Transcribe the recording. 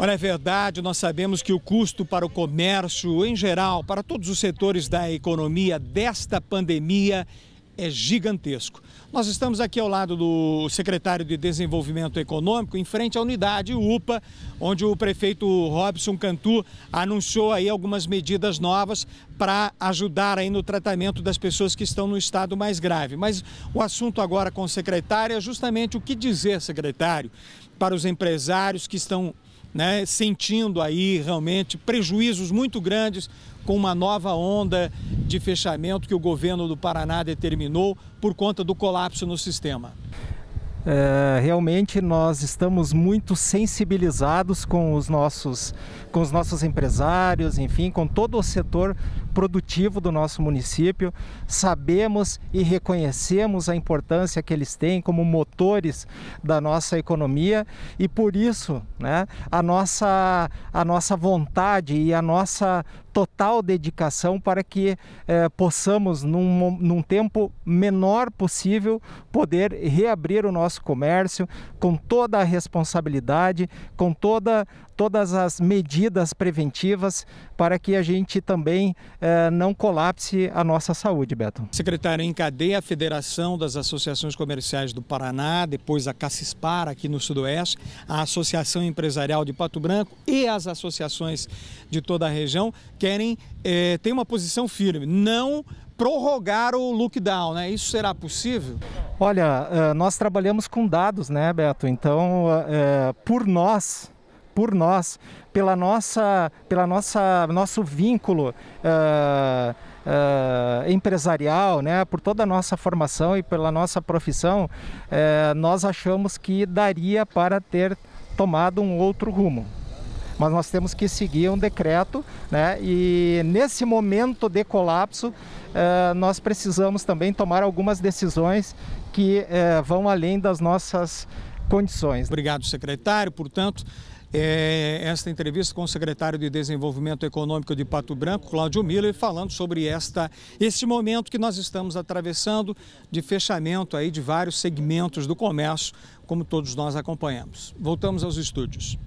Olha, é verdade, nós sabemos que o custo para o comércio, em geral, para todos os setores da economia desta pandemia é gigantesco. Nós estamos aqui ao lado do secretário de Desenvolvimento Econômico, em frente à unidade UPA, onde o prefeito Robson Cantu anunciou aí algumas medidas novas para ajudar aí no tratamento das pessoas que estão no estado mais grave. Mas o assunto agora com o secretário é justamente o que dizer, secretário, para os empresários que estão né, sentindo aí realmente prejuízos muito grandes com uma nova onda de fechamento que o governo do Paraná determinou por conta do colapso no sistema. É, realmente nós estamos muito sensibilizados com os nossos com os nossos empresários, enfim, com todo o setor produtivo do nosso município. Sabemos e reconhecemos a importância que eles têm como motores da nossa economia e por isso né, a, nossa, a nossa vontade e a nossa total dedicação para que eh, possamos, num, num tempo menor possível, poder reabrir o nosso comércio com toda a responsabilidade, com toda todas as medidas preventivas para que a gente também eh, não colapse a nossa saúde, Beto. Secretário, em cadeia a Federação das Associações Comerciais do Paraná, depois a Cassispar aqui no Sudoeste, a Associação Empresarial de Pato Branco e as associações de toda a região querem eh, ter uma posição firme, não prorrogar o lockdown, né? Isso será possível? Olha, eh, nós trabalhamos com dados, né, Beto? Então, eh, eh, por nós, por nós, pela nossa, pela nossa, nosso vínculo uh, uh, empresarial, né? Por toda a nossa formação e pela nossa profissão, uh, nós achamos que daria para ter tomado um outro rumo mas nós temos que seguir um decreto, né? E nesse momento de colapso, eh, nós precisamos também tomar algumas decisões que eh, vão além das nossas condições. Obrigado, secretário. Portanto, é, esta entrevista com o secretário de Desenvolvimento Econômico de Pato Branco, Cláudio Miller, falando sobre esta, este momento que nós estamos atravessando de fechamento aí de vários segmentos do comércio, como todos nós acompanhamos. Voltamos aos estúdios.